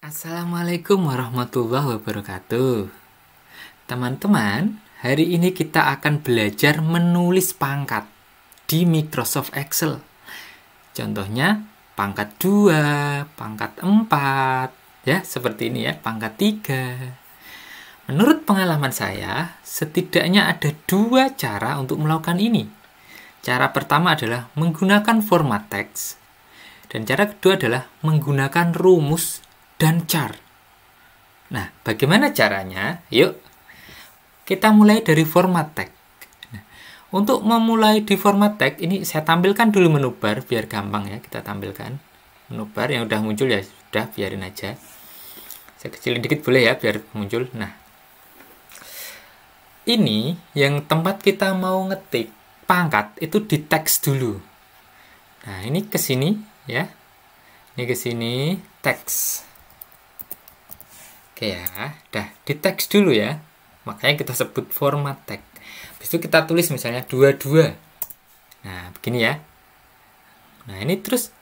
Assalamualaikum warahmatullahi wabarakatuh. Teman-teman, hari ini kita akan belajar menulis pangkat di Microsoft Excel. Contohnya pangkat 2, pangkat 4, ya seperti ini ya, pangkat 3. Menurut pengalaman saya, setidaknya ada dua cara untuk melakukan ini. Cara pertama adalah menggunakan format teks dan cara kedua adalah menggunakan rumus dan char. Nah, bagaimana caranya? Yuk, kita mulai dari format tag. Nah, untuk memulai di format tag, ini saya tampilkan dulu menu bar biar gampang ya. Kita tampilkan menu bar yang udah muncul ya, sudah biarin aja. Saya kecilin dikit boleh ya biar muncul. Nah, ini yang tempat kita mau ngetik pangkat itu di teks dulu. Nah, ini ke sini ya. Ini ke sini teks. Oke ya, dah di teks dulu ya. Makanya kita sebut format teks. Habis kita tulis misalnya dua dua. Nah, begini ya. Nah, ini terus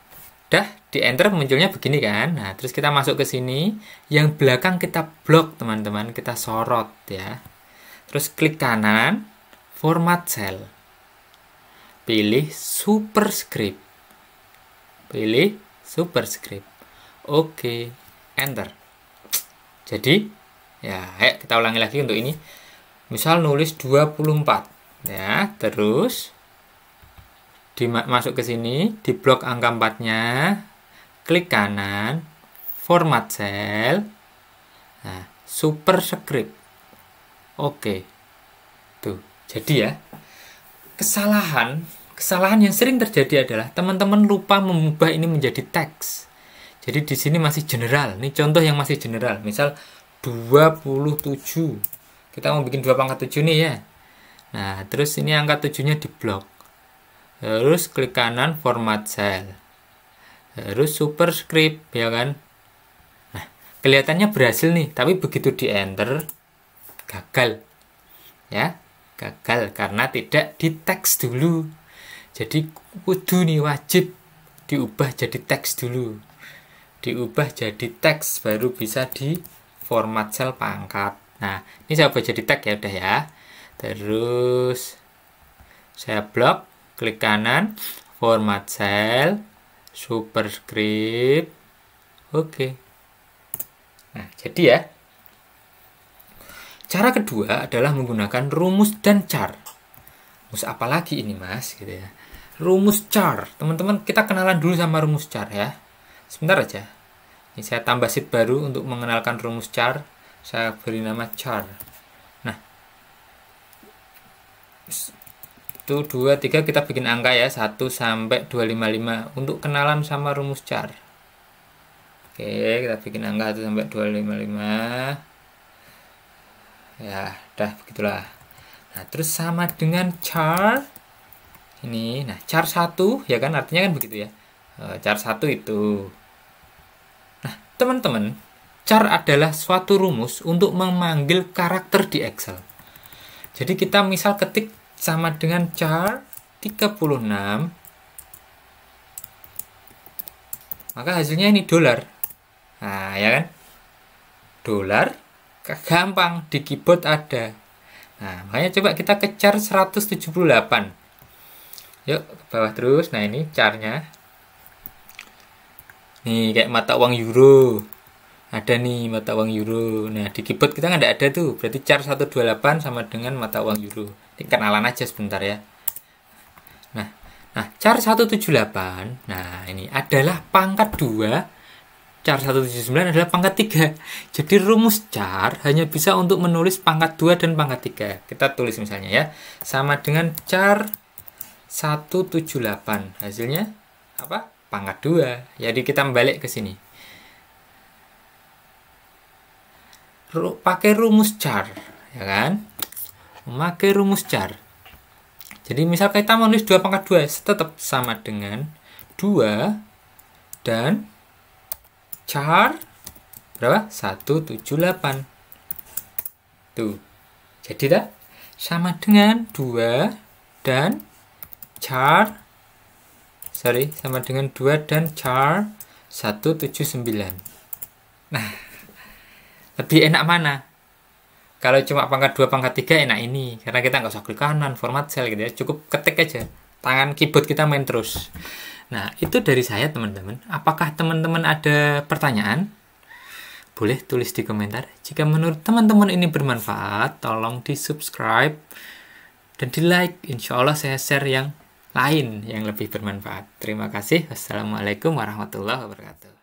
dah di enter munculnya begini kan. Nah, terus kita masuk ke sini, yang belakang kita blok, teman-teman, kita sorot ya. Terus klik kanan, format cell. Pilih superscript. Pilih superscript. Oke, enter. Jadi, ya, ayo kita ulangi lagi untuk ini. Misal nulis 24, ya, terus dimasuk ke sini, di blok angka 4-nya, klik kanan, format cell, nah, super script. Oke. Tuh, jadi ya, kesalahan, kesalahan yang sering terjadi adalah teman-teman lupa mengubah ini menjadi teks. Jadi di sini masih general. Ini contoh yang masih general. Misal 27. Kita mau bikin 2 pangkat 7 nih ya. Nah, terus ini angka 7-nya di blok. Terus klik kanan format cell. Terus superscript, ya kan? Nah, kelihatannya berhasil nih, tapi begitu di enter gagal. Ya, gagal karena tidak di teks dulu. Jadi kudu nih wajib diubah jadi teks dulu diubah jadi teks baru bisa di format sel pangkat. Nah, ini saya ubah jadi tag ya udah ya. Terus saya blok, klik kanan, format sel, superscript. Oke. Nah, jadi ya. Cara kedua adalah menggunakan rumus dan char. Rumus apa lagi ini, Mas? gitu ya. Rumus char. Teman-teman, kita kenalan dulu sama rumus char ya. Sebentar aja. Ini saya tambah sheet baru untuk mengenalkan rumus char. Saya beri nama char. Nah, 1, 2, 3 kita bikin angka ya. 1 sampai 255 untuk kenalan sama rumus char. Oke, kita bikin angka 1 sampai 255. Ya, udah begitulah. Nah, terus sama dengan char ini. Nah, char 1 ya kan artinya kan begitu ya. Eh, Cara satu itu. Nah, teman-teman, char adalah suatu rumus untuk memanggil karakter di Excel. Jadi kita misal ketik sama dengan char 36 maka hasilnya ini dolar. Nah, ya kan? Dolar gampang di keyboard ada. Nah, makanya coba kita kejar 178. Yuk, ke bawah terus. Nah, ini carnya nih kayak mata uang euro ada nih mata uang euro nah di keyboard kita nggak ada tuh berarti char 128 sama dengan mata uang euro ini kenalan aja sebentar ya nah nah char 178 nah ini adalah pangkat 2 char 179 adalah pangkat 3 jadi rumus char hanya bisa untuk menulis pangkat 2 dan pangkat 3 kita tulis misalnya ya sama dengan char 178 hasilnya apa pangkat 2. Jadi kita balik ke sini. Ru pakai rumus char, ya kan? Memakai rumus char. Jadi misal kita menulis 2 pangkat 2 tetap sama dengan 2 dan char berapa? 178. Tuh. Jadi dah sama dengan 2 dan char sorry sama dengan 2 dan char 179 nah lebih enak mana kalau cuma pangkat 2 pangkat 3 enak ini karena kita nggak usah klik kanan format cell gitu ya cukup ketik aja tangan keyboard kita main terus nah itu dari saya teman-teman apakah teman-teman ada pertanyaan boleh tulis di komentar jika menurut teman-teman ini bermanfaat tolong di subscribe dan di like insya Allah saya share yang lain yang lebih bermanfaat. Terima kasih. Wassalamualaikum warahmatullahi wabarakatuh.